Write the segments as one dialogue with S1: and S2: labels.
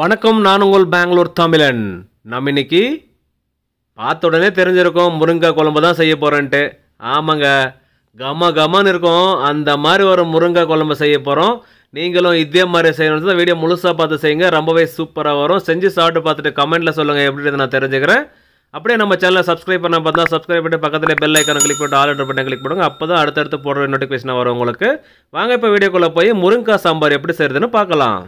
S1: வணக்கம் நான் உங்கள் பெங்களூர் தமிழன் நம்ம இன்னைக்கு பார்த்த உடனே தெரிஞ்சிருக்கோம் முருங்கை குழம்பு தான் செய்ய போகிறேன்ட்டு ஆமாங்க கம கமன்னு இருக்கும் அந்த மாதிரி ஒரு முருங்கை குழம்பு செய்ய போகிறோம் நீங்களும் இதே மாதிரி செய்யணும் தான் வீடியோ முழுசாக பார்த்து செய்யுங்க ரொம்பவே சூப்பராக வரும் செஞ்சு சாப்பிட்டு பார்த்துட்டு கமெண்ட்டில் சொல்லுங்கள் எப்படி நான் தெரிஞ்சுக்கிறேன் அப்படியே நம்ம சேனலை சப்ஸ்கிரைப் பண்ண பார்த்தா சப்ஸ்கிரைப் பண்ணிட்டு பக்கத்தில் பெல் ஐக்கான கிளிக் பண்ணிட்டு ஆல் ஆர்டர் கிளிக் பண்ணுங்க அப்போ தான் அடுத்தடுத்து போடுற நோட்டிஃபிகேஷன் வரும் உங்களுக்கு வாங்க இப்போ வீடியோக்குள்ளே போய் முருங்கா சாம்பார் எப்படி செய்கிறதுன்னு பார்க்கலாம்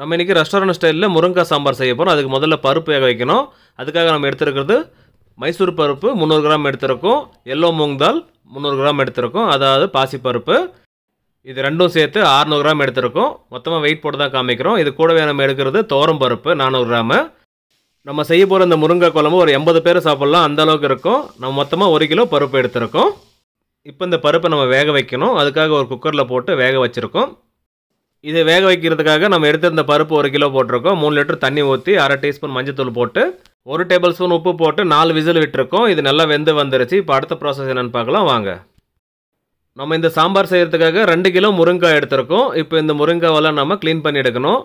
S1: நம்ம இன்றைக்கி ரெஸ்டாரண்ட் ஸ்டைலில் முருங்கா சாம்பார் செய்ய போகிறோம் அதுக்கு முதல்ல பருப்பு வேக வைக்கணும் அதுக்காக நம்ம எடுத்துருக்கிறது மைசூர் பருப்பு முந்நூறு கிராம் எடுத்திருக்கோம் எல்லோ மூங் தால் முந்நூறு கிராம் எடுத்திருக்கோம் அதாவது பாசி பருப்பு இது ரெண்டும் சேர்த்து அறநூறு கிராம் எடுத்திருக்கோம் மொத்தமாக வெயிட் போட்டு தான் காமிக்கிறோம் இது கூடவே நம்ம எடுக்கிறது தோரம் பருப்பு நானூறு கிராமு நம்ம செய்ய போகிற இந்த முருங்கை குழம்பு ஒரு எண்பது பேர் சாப்பிட்லாம் அந்த அளவுக்கு இருக்கும் நம்ம மொத்தமாக ஒரு கிலோ பருப்பு எடுத்திருக்கோம் இப்போ இந்த பருப்பை நம்ம வேக வைக்கணும் அதுக்காக ஒரு குக்கரில் போட்டு வேக வச்சுருக்கோம் இது வேக வைக்கிறதுக்காக நம்ம எடுத்திருந்த பருப்பு ஒரு கிலோ போட்டிருக்கோம் மூணு லிட்டர் தண்ணி ஊற்றி அரை டீஸ்பூன் மஞ்சத்தூள் போட்டு ஒரு டேபிள் ஸ்பூன் உப்பு போட்டு நாலு விசில் விட்டுருக்கோம் இது நல்லா வெந்து வந்துருச்சு இப்போ அடுத்த ப்ராசஸ் என்னென்னு பார்க்கலாம் வாங்க நம்ம இந்த சாம்பார் செய்கிறதுக்காக ரெண்டு கிலோ முருங்காய் எடுத்திருக்கோம் இப்போ இந்த முருங்காவெல்லாம் நம்ம க்ளீன் பண்ணி எடுக்கணும்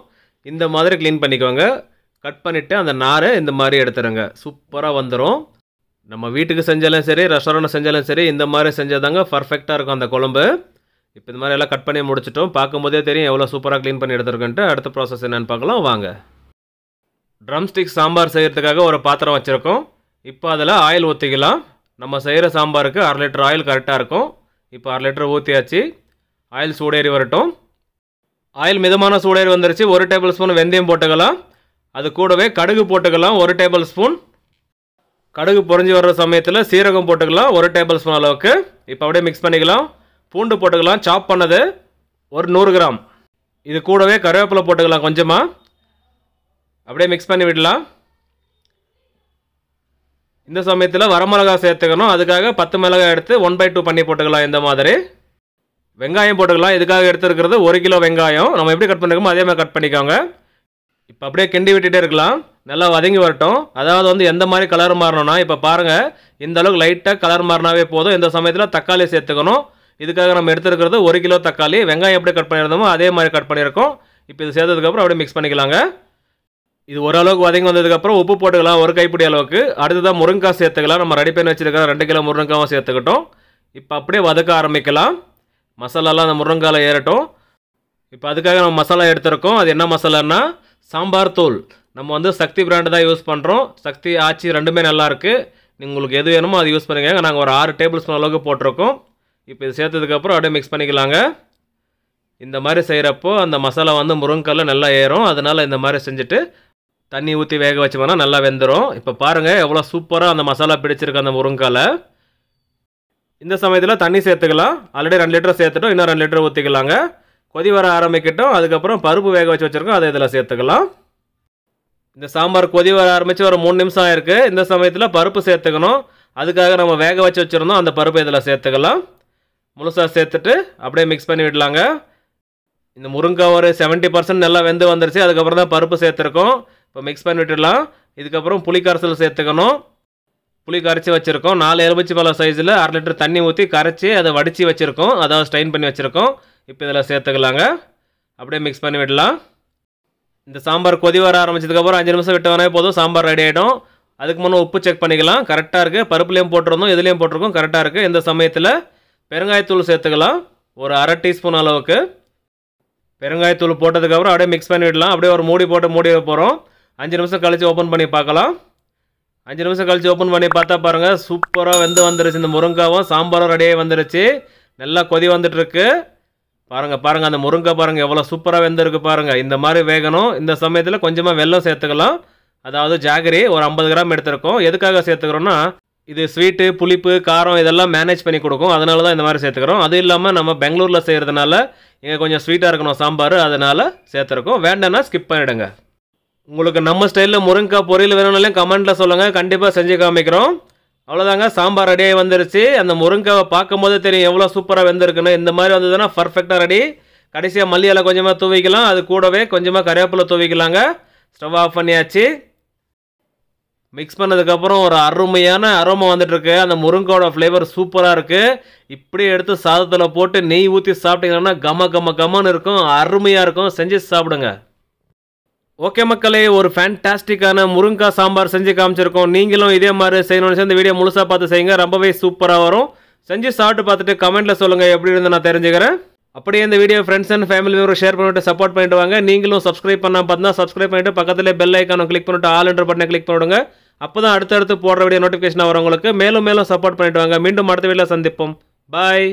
S1: இந்த மாதிரி க்ளீன் பண்ணிக்கோங்க கட் பண்ணிவிட்டு அந்த நாரை இந்த மாதிரி எடுத்துருங்க சூப்பராக வந்துடும் நம்ம வீட்டுக்கு செஞ்சாலும் சரி ரெஸ்டாரண்ட் செஞ்சாலும் சரி இந்த மாதிரி செஞ்சால் தாங்க பர்ஃபெக்டாக இருக்கும் அந்த குழம்பு இப்போ இந்த மாதிரி எல்லாம் கட் பண்ணி முடிச்சிட்டோம் பார்க்கும்போதே தெரியும் எவ்வளோ சூப்பராக க்ளீன் பண்ணி எடுத்துருக்கேன்ட்டு அடுத்த ப்ராசஸ் என்னென்னு பார்க்கலாம் வாங்க ட்ரம் ஸ்டிக் சாம்பார் செய்கிறதுக்காக ஒரு பாத்திரம் வச்சுருக்கோம் இப்போ அதில் ஆயில் ஊற்றிக்கலாம் நம்ம செய்கிற சாம்பாருக்கு அரை லிட்டர் ஆயில் கரெக்டாக இருக்கும் இப்போ அரை லிட்டர் ஊற்றியாச்சு ஆயில் சூடேறி வரட்டும் ஆயில் மிதமான சூடேறி வந்துருச்சு ஒரு டேபிள் ஸ்பூன் வெந்தயம் போட்டுக்கலாம் அது கூடவே கடுகு போட்டுக்கலாம் ஒரு டேபிள் ஸ்பூன் கடுகு பொறிஞ்சு வர்ற சமயத்தில் சீரகம் போட்டுக்கலாம் ஒரு டேபிள் ஸ்பூன் அளவுக்கு இப்போ அப்படியே மிக்ஸ் பண்ணிக்கலாம் பூண்டு போட்டுக்கலாம் சாப் பண்ணது ஒரு நூறு கிராம் இது கூடவே கருவேப்பிலை போட்டுக்கலாம் கொஞ்சமாக அப்படியே மிக்ஸ் பண்ணி விடலாம் இந்த சமயத்தில் வரமிளகா சேர்த்துக்கணும் அதுக்காக பத்து மிளகாய் எடுத்து ஒன் பை டூ பண்ணி போட்டுக்கலாம் இந்த மாதிரி வெங்காயம் போட்டுக்கலாம் இதுக்காக எடுத்துருக்கிறது ஒரு கிலோ வெங்காயம் நம்ம எப்படி கட் பண்ணிக்கோமோ அதே மாதிரி கட் பண்ணிக்கோங்க இப்போ அப்படியே கிண்டி விட்டுட்டே இருக்கலாம் நல்லா வதங்கி வரட்டும் அதாவது வந்து எந்த மாதிரி கலர் மாறணும்னா இப்போ பாருங்கள் இந்த அளவுக்கு லைட்டாக கலர் மாறினாவே போதும் இந்த சமயத்தில் தக்காளி சேர்த்துக்கணும் இதுக்காக நம்ம எடுத்துருக்கிறது ஒரு கிலோ தக்காளி வெங்காயம் எப்படி கட் பண்ணியிருந்தோமோ அதே மாதிரி கட் பண்ணியிருக்கோம் இப்போ இது சேர்த்ததுக்கப்புறம் அப்படியே மிக்ஸ் பண்ணிக்கலாங்க இது ஓரளவுக்கு வதங்கி வந்ததுக்கப்புறம் உப்பு போட்டுக்கலாம் ஒரு கைப்பிடி அளவுக்கு அடுத்ததான் முருங்கைக்காய் சேர்த்துக்கலாம் நம்ம ரெடி பண்ணி வச்சுருக்கிற ரெண்டு கிலோ முருங்கைக்காவும் சேர்த்துக்கிட்டோம் இப்போ அப்படியே வதக்க ஆரம்பிக்கலாம் மசாலாலாம் அந்த முருங்காயில் ஏறட்டும் இப்போ அதுக்காக நம்ம மசாலா எடுத்திருக்கோம் அது என்ன மசாலான்னா சாம்பார் தூள் நம்ம வந்து சக்தி பிராண்டு தான் யூஸ் பண்ணுறோம் சக்தி ஆச்சி ரெண்டுமே நல்லாயிருக்கு உங்களுக்கு எது வேணுமோ அது யூஸ் பண்ணிக்கோங்க நாங்கள் ஒரு ஆறு டேபிள் ஸ்பூன் அளவுக்கு போட்டிருக்கோம் இப்போ இது சேர்த்ததுக்கப்புறம் அப்படியே மிக்ஸ் பண்ணிக்கலாங்க இந்த மாதிரி செய்கிறப்போ அந்த மசாலா வந்து முருங்கல்ல நல்லா ஏறும் அதனால் இந்த மாதிரி செஞ்சுட்டு தண்ணி ஊற்றி வேக வச்சோம்னா நல்லா வெந்துடும் இப்போ பாருங்கள் எவ்வளோ சூப்பராக அந்த மசாலா பிடிச்சிருக்கு அந்த முருங்கலை இந்த சமயத்தில் தண்ணி சேர்த்துக்கலாம் ஆல்ரெடி ரெண்டு லிட்டர் சேர்த்துட்டோம் இன்னும் ரெண்டு லிட்டர் ஊற்றிக்கலாங்க கொதி வர ஆரம்பிக்கட்டும் அதுக்கப்புறம் பருப்பு வேக வச்சு வச்சுருக்கோம் அதை இதில் சேர்த்துக்கலாம் இந்த சாம்பார் கொதி வர ஆரம்பித்து ஒரு மூணு நிமிஷம் ஆயிருக்கு இந்த சமயத்தில் பருப்பு சேர்த்துக்கணும் அதுக்காக நம்ம வேக வச்சு வச்சுருந்தோம் அந்த பருப்பு இதில் சேர்த்துக்கலாம் முழுசாக சேர்த்துட்டு அப்படியே மிக்ஸ் பண்ணி விடலாங்க இந்த முருங்கை ஒரு செவன்ட்டி பர்சன்ட் நல்லா வெந்து வந்துருச்சு அதுக்கப்புறம் தான் பருப்பு சேர்த்துருக்கோம் இப்போ மிக்ஸ் பண்ணி விட்டுடலாம் இதுக்கப்புறம் புளி கரைசல் சேர்த்துக்கணும் புளி கரைச்சி வச்சுருக்கோம் நாலு எலுமிச்சி பழம் சைஸில் அரை லிட்டர் தண்ணி ஊற்றி கரைச்சி அதை வடித்து வச்சுருக்கோம் அதாவது ஸ்ட்ரைன் பண்ணி வச்சுருக்கோம் இப்போ இதில் சேர்த்துக்கலாங்க அப்படியே மிக்ஸ் பண்ணி விடலாம் இந்த சாம்பார் கொதி வர ஆரம்பிச்சதுக்கப்புறம் அஞ்சு நிமிஷம் விட்டு வரவே போதும் சாம்பார் ரெடி ஆகிடும் அதுக்கு முன்னே உப்பு செக் பண்ணிக்கலாம் கரெக்டாக இருக்குது பருப்புலேயும் போட்டிருந்தோம் இதுலேயும் போட்டிருக்கோம் கரெக்டாக இருக்குது இந்த சமயத்தில் பெருங்காயத்தூள் சேர்த்துக்கலாம் ஒரு அரை டீஸ்பூன் அளவுக்கு பெருங்காயத்தூள் போட்டதுக்கப்புறம் அப்படியே மிக்ஸ் பண்ணிவிடலாம் அப்படியே ஒரு மூடி போட்டு மூடி போகிறோம் அஞ்சு நிமிஷம் கழித்து ஓப்பன் பண்ணி பார்க்கலாம் அஞ்சு நிமிஷம் கழித்து ஓப்பன் பண்ணி பார்த்தா பாருங்கள் சூப்பராக வெந்து வந்துருச்சு இந்த முருங்காவும் சாம்பாரும் ரெடியாக வந்துருச்சு நல்லா கொதி வந்துட்டுருக்கு பாருங்கள் பாருங்கள் அந்த முருங்கை பாருங்கள் எவ்வளோ சூப்பராக வெந்திருக்கு பாருங்கள் இந்த மாதிரி வேகணும் இந்த சமயத்தில் கொஞ்சமாக வெள்ளம் சேர்த்துக்கலாம் அதாவது ஜாகரி ஒரு ஐம்பது கிராம் எடுத்திருக்கோம் எதுக்காக சேர்த்துக்கிறோன்னா இது ஸ்வீட்டு புளிப்பு காரம் இதெல்லாம் மேனேஜ் பண்ணி கொடுக்கும் அதனால தான் இந்த மாதிரி சேர்த்துக்கிறோம் அது இல்லாமல் நம்ம பெங்களூரில் செய்கிறதுனால இங்கே கொஞ்சம் ஸ்வீட்டாக இருக்கணும் சாம்பார் அதனால் சேர்த்துருக்கோம் வேண்டாம்னா ஸ்கிப் பண்ணிவிடுங்க உங்களுக்கு நம்ம ஸ்டைலில் முருங்கைக்காய் பொரியல் வேணும்னாலே கமெண்ட்டில் சொல்லுங்கள் கண்டிப்பாக செஞ்சு காமிக்கிறோம் அவ்வளோதாங்க சாம்பார் ரெடியாகி வந்துருச்சு அந்த முருங்கைக்காவை பார்க்கும்போது தெரியும் எவ்வளோ சூப்பராக வெந்திருக்குன்னு இந்த மாதிரி வந்ததுன்னா பர்ஃபெக்டாக ரெடி கடைசியாக மல்லியால் கொஞ்சமாக தூவிக்கலாம் அது கூடவே கொஞ்சமாக கருவேப்பிலை தூவிக்கலாங்க ஸ்டவ் ஆஃப் பண்ணியாச்சு மிக்ஸ் பண்ணதுக்கப்புறம் ஒரு அருமையான அரோமா வந்துட்டுருக்கு அந்த முருங்கோட ஃப்ளேவர் சூப்பராக இருக்குது இப்படியே எடுத்து சாதத்தில் போட்டு நெய் ஊற்றி சாப்பிட்டீங்கன்னா கம கம கமன்னு இருக்கும் அருமையாக இருக்கும் செஞ்சு சாப்பிடுங்க ஓகே மக்களே ஒரு ஃபேன்டாஸ்டிக்கான முருங்கா சாம்பார் செஞ்சு காமிச்சிருக்கோம் நீங்களும் இதே மாதிரி செய்யணும்னு சேர்ந்து வீடியோ முழுசாக பார்த்து செய்யுங்க ரொம்பவே சூப்பராக வரும் செஞ்சு சாப்பிட்டு பார்த்துட்டு கமெண்ட்டில் சொல்லுங்கள் எப்படி இருந்து நான் தெரிஞ்சுக்கிறேன் அப்படியே இந்த video friends and family member share பண்ணிட்டு சப்போர்ட் பண்ணிட்டு வாங்க நீங்களும் சப்ஸ்கிரைப் பண்ணால் பார்த்தீங்கன்னா சப்ஸ்கிரைப் பண்ணிட்டு பக்கத்தில் பெல் ஐக்கானை கிளிக் பண்ணிட்டு ஆல் என்ற பட்டனை கிளிக் பண்ணிவிடுங்க அப்போ தான் அடுத்தடுத்து போடுற வீடியோ நோட்டிஃபிகேஷன் வரவங்களுக்கு மேலும் மேலும் சப்போர்ட் பண்ணிட்டு வாங்க மீண்டும் அடுத்த வீடியோவில் சந்திப்போம் பாய்